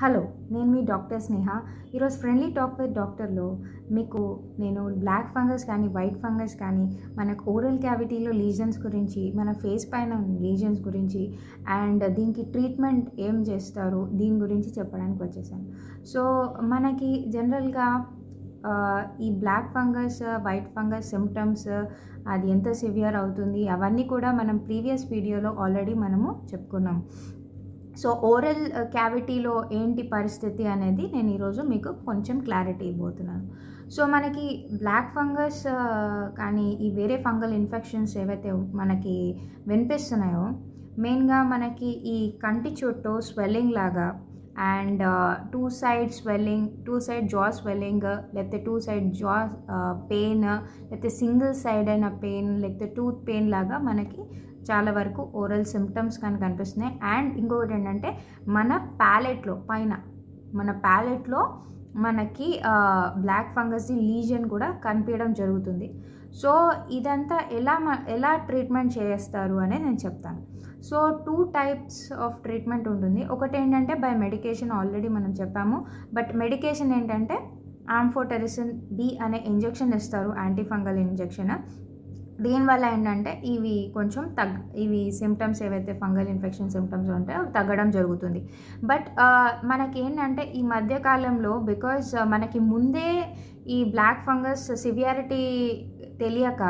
hello నేను మీ doctor స్నేహ ఈరోజు friendly talk with డాక్టర్లో మీకు నేను బ్లాక్ ఫంగస్ కానీ వైట్ ఫంగస్ కానీ మనకు ఓరల్ క్యావిటీలో లీజన్స్ గురించి మన ఫేస్ పైన లీజన్స్ గురించి అండ్ దీనికి ట్రీట్మెంట్ ఏం చేస్తారు దీని గురించి చెప్పడానికి వచ్చేసాను సో మనకి జనరల్గా ఈ black fungus white fungus symptoms అది ఎంత సివియర్ అవుతుంది అవన్నీ కూడా మనం ప్రీవియస్ వీడియోలో ఆల్రెడీ మనము చెప్పుకున్నాం సో ఓరల్ క్యావిటీలో uh, ఏంటి పరిస్థితి అనేది నేను ఈరోజు మీకు కొంచెం క్లారిటీ ఇవ్వబోతున్నాను సో మనకి బ్లాక్ ఫంగస్ uh, కానీ ఈ వేరే ఫంగల్ ఇన్ఫెక్షన్స్ ఏవైతే మనకి వినిపిస్తున్నాయో మెయిన్గా మనకి ఈ కంటి చుట్టూ స్వెల్లింగ్ లాగా and two side swelling two side jaw swelling లేకపోతే టూ సైడ్ జా పెయిన్ లేకపోతే సింగిల్ సైడ్ అయిన పెయిన్ లేకపోతే టూత్ పెయిన్ లాగా మనకి చాలా వరకు ఓరల్ సిమ్టమ్స్ కానీ కనిపిస్తున్నాయి అండ్ ఇంకొకటి ఏంటంటే మన ప్యాలెట్లో పైన మన ప్యాలెట్లో మనకి బ్లాక్ ఫంగస్ లీజన్ కూడా కనిపించడం జరుగుతుంది సో ఇదంతా ఎలా ఎలా ట్రీట్మెంట్ చేస్తారు అనేది నేను చెప్తాను so two types of treatment ఉంటుంది ఒకటి ఏంటంటే బై మెడికేషన్ ఆల్రెడీ మనం చెప్పాము బట్ మెడికేషన్ ఏంటంటే ఆంఫోటెరిసిన్ బి అనే ఇంజెక్షన్ ఇస్తారు యాంటీఫంగల్ ఇంజెక్షన్ దీనివల్ల ఏంటంటే ఇవి కొంచెం తగ్ ఇవి సిమ్టమ్స్ ఏవైతే ఫంగల్ ఇన్ఫెక్షన్ సిమ్టమ్స్ ఉంటాయో తగ్గడం జరుగుతుంది బట్ మనకేంటంటే ఈ మధ్యకాలంలో బికాజ్ మనకి ముందే ఈ బ్లాక్ ఫంగస్ సివియారిటీ తెలియక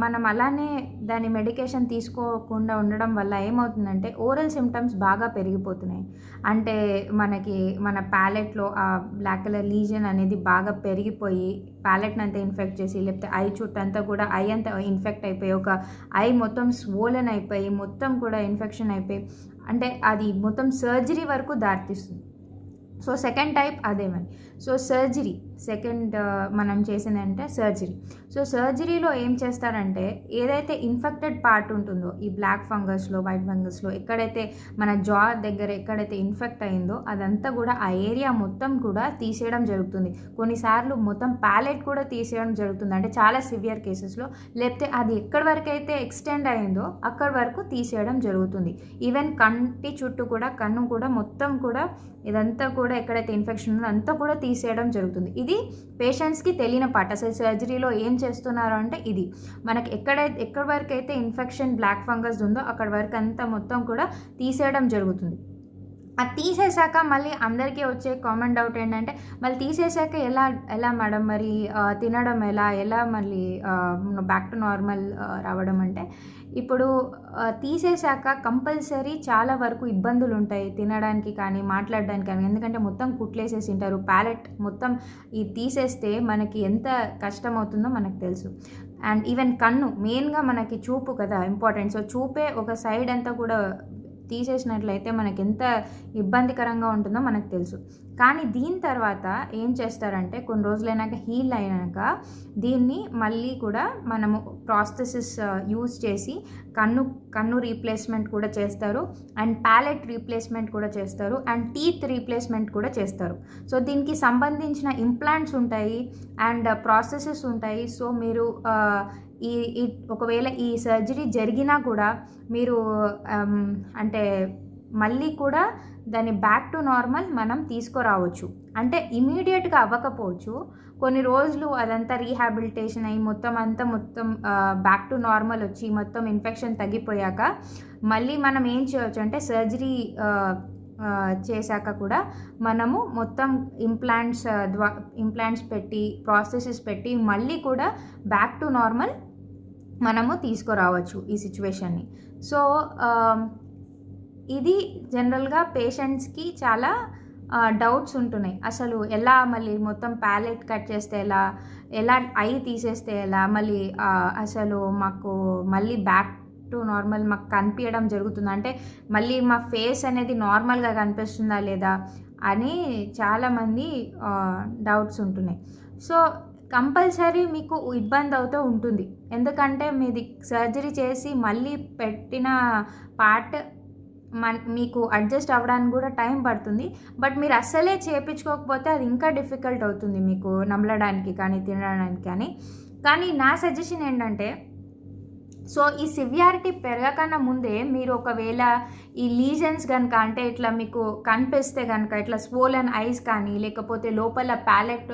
మనం అలానే దాని మెడికేషన్ తీసుకోకుండా ఉండడం వల్ల ఏమవుతుందంటే ఓరల్ సిమ్టమ్స్ బాగా పెరిగిపోతున్నాయి అంటే మనకి మన ప్యాలెట్లో ఆ బ్లాక్ కలర్ లీజన్ అనేది బాగా పెరిగిపోయి ప్యాలెట్ని అంతా ఇన్ఫెక్ట్ చేసి లేకపోతే ఐ చుట్టంతా కూడా ఐ అంతా ఇన్ఫెక్ట్ అయిపోయి ఒక ఐ మొత్తం స్వోలెన్ అయిపోయి మొత్తం కూడా ఇన్ఫెక్షన్ అయిపోయి అంటే అది మొత్తం సర్జరీ వరకు దారితీస్తుంది సో సెకండ్ టైప్ అదే మరి సో సర్జరీ సెకండ్ మనం చేసిందంటే సర్జరీ సో సర్జరీలో ఏం చేస్తారంటే ఏదైతే ఇన్ఫెక్టెడ్ పార్ట్ ఉంటుందో ఈ బ్లాక్ ఫంగస్లో వైట్ ఫంగస్లో ఎక్కడైతే మన జా దగ్గర ఎక్కడైతే ఇన్ఫెక్ట్ అయిందో అదంతా కూడా ఆ ఏరియా మొత్తం కూడా తీసేయడం జరుగుతుంది కొన్నిసార్లు మొత్తం ప్యాలెట్ కూడా తీసేయడం జరుగుతుంది అంటే చాలా సివియర్ కేసెస్లో లేకపోతే అది ఎక్కడి వరకు అయితే ఎక్స్టెండ్ అయిందో అక్కడి వరకు తీసేయడం జరుగుతుంది ఈవెన్ కంటి చుట్టూ కూడా కన్ను కూడా మొత్తం కూడా ఇదంతా కూడా ఎక్కడైతే ఇన్ఫెక్షన్ ఉందో అంతా కూడా తీసేయడం జరుగుతుంది ఇది పేషెంట్స్కి తెలియని పాట అసలు సర్జరీలో ఏం చేస్తున్నారు అంటే ఇది మనకి ఎక్కడైతే ఎక్కడి వరకు అయితే ఇన్ఫెక్షన్ బ్లాక్ ఫంగస్ ఉందో అక్కడ వరకు అంతా మొత్తం కూడా తీసేయడం జరుగుతుంది అది తీసేశాక మళ్ళీ అందరికీ వచ్చే కామన్ డౌట్ ఏంటంటే మళ్ళీ తీసేశాక ఎలా ఎలా మేడం మరి తినడం ఎలా ఎలా మళ్ళీ బ్యాక్ టు నార్మల్ రావడం అంటే ఇప్పుడు తీసేశాక కంపల్సరీ చాలా వరకు ఇబ్బందులు ఉంటాయి తినడానికి కానీ మాట్లాడడానికి కానీ ఎందుకంటే మొత్తం కుట్లేసేసి ఉంటారు ప్యాలెట్ మొత్తం ఇది తీసేస్తే మనకి ఎంత కష్టం అవుతుందో మనకు తెలుసు అండ్ ఈవెన్ కన్ను మెయిన్గా మనకి చూపు కదా ఇంపార్టెంట్ సో చూపే ఒక సైడ్ అంతా కూడా తీసేసినట్లయితే మనకి ఎంత ఇబ్బందికరంగా ఉంటుందో మనకు తెలుసు కానీ దీని తర్వాత ఏం చేస్తారంటే కొన్ని రోజులైనాక హీల్ అయినాక దీన్ని మళ్ళీ కూడా మనము ప్రాస్థెసిస్ యూజ్ చేసి కన్ను కన్ను రీప్లేస్మెంట్ కూడా చేస్తారు అండ్ ప్యాలెట్ రీప్లేస్మెంట్ కూడా చేస్తారు అండ్ టీత్ రీప్లేస్మెంట్ కూడా చేస్తారు సో దీనికి సంబంధించిన ఇంప్లాంట్స్ ఉంటాయి అండ్ ప్రాసెసెస్ ఉంటాయి సో మీరు ఈ ఒకవేళ ఈ సర్జరీ జరిగినా కూడా మీరు అంటే మళ్ళీ కూడా దాన్ని బ్యాక్ టు నార్మల్ మనం తీసుకురావచ్చు అంటే ఇమీడియట్గా అవ్వకపోవచ్చు కొన్ని రోజులు అదంతా రీహాబిలిటేషన్ అయ్యి మొత్తం అంతా మొత్తం బ్యాక్ టు నార్మల్ వచ్చి మొత్తం ఇన్ఫెక్షన్ తగ్గిపోయాక మళ్ళీ మనం ఏం చేయవచ్చు అంటే సర్జరీ చేశాక కూడా మనము మొత్తం ఇంప్లాంట్స్ ద్వారా ఇంప్లాంట్స్ పెట్టి ప్రాసెసెస్ పెట్టి మళ్ళీ కూడా బ్యాక్ టు నార్మల్ మనము తీసుకురావచ్చు ఈ సిచ్యువేషన్ని సో ఇది జనరల్గా పేషెంట్స్కి చాలా డౌట్స్ ఉంటున్నాయి అసలు ఎలా మళ్ళీ మొత్తం ప్యాలెట్ కట్ చేస్తే ఎలా ఎలా ఐ తీసేస్తే ఎలా మళ్ళీ అసలు మాకు మళ్ళీ బ్యాక్ టు నార్మల్ మాకు కనిపించడం జరుగుతుంది అంటే మళ్ళీ మా ఫేస్ అనేది నార్మల్గా కనిపిస్తుందా లేదా అని చాలామంది డౌట్స్ ఉంటున్నాయి సో కంపల్సరీ మీకు ఇబ్బంది అవుతూ ఉంటుంది ఎందుకంటే మీది సర్జరీ చేసి మళ్ళీ పెట్టిన పార్ట్ మన్ మీకు అడ్జస్ట్ అవ్వడానికి కూడా టైం పడుతుంది బట్ మీరు అస్సలే చేయించుకోకపోతే అది ఇంకా డిఫికల్ట్ అవుతుంది మీకు నమలడానికి కానీ తినడానికి కానీ కానీ నా సజెషన్ ఏంటంటే సో ఈ సివియారిటీ పెరగకన్నా ముందే మీరు ఒకవేళ ఈ లీజన్స్ కనుక అంటే ఇట్లా మీకు కనిపిస్తే కనుక ఇట్లా స్వోలన్ ఐస్ కానీ లేకపోతే లోపల ప్యాలెట్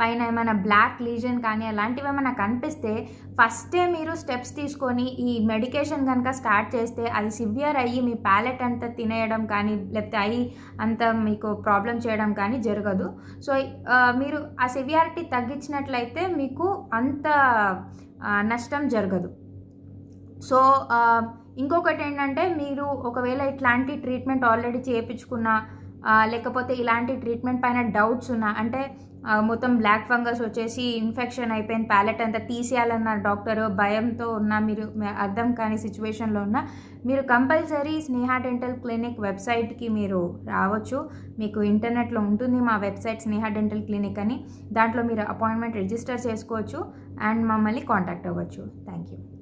పైన ఏమైనా బ్లాక్ లీజన్ కానీ అలాంటివి ఏమైనా కనిపిస్తే ఫస్టే మీరు స్టెప్స్ తీసుకొని ఈ మెడికేషన్ కనుక స్టార్ట్ చేస్తే అది సివియర్ అయ్యి మీ ప్యాలెట్ అంతా తినేయడం కానీ లేకపోతే అయ్యి అంత మీకు ప్రాబ్లం చేయడం కానీ జరగదు సో మీరు ఆ సివియారిటీ తగ్గించినట్లయితే మీకు అంత నష్టం జరగదు సో ఇంకొకటి ఏంటంటే మీరు ఒకవేళ ఇట్లాంటి ట్రీట్మెంట్ ఆల్రెడీ చేయించుకున్న లేకపోతే ఇలాంటి ట్రీట్మెంట్ పైన డౌట్స్ ఉన్నా అంటే మొత్తం బ్లాక్ ఫంగస్ వచ్చేసి ఇన్ఫెక్షన్ అయిపోయింది ప్యాలెట్ అంతా తీసేయాలన్న డాక్టర్ భయంతో ఉన్న మీరు అర్థం కాని సిచ్యువేషన్లో ఉన్న మీరు కంపల్సరీ స్నేహ డెంటల్ క్లినిక్ వెబ్సైట్కి మీరు రావచ్చు మీకు ఇంటర్నెట్లో ఉంటుంది మా వెబ్సైట్ స్నేహ డెంటల్ క్లినిక్ అని దాంట్లో మీరు అపాయింట్మెంట్ రిజిస్టర్ చేసుకోవచ్చు అండ్ మమ్మల్ని కాంటాక్ట్ అవ్వచ్చు థ్యాంక్ యూ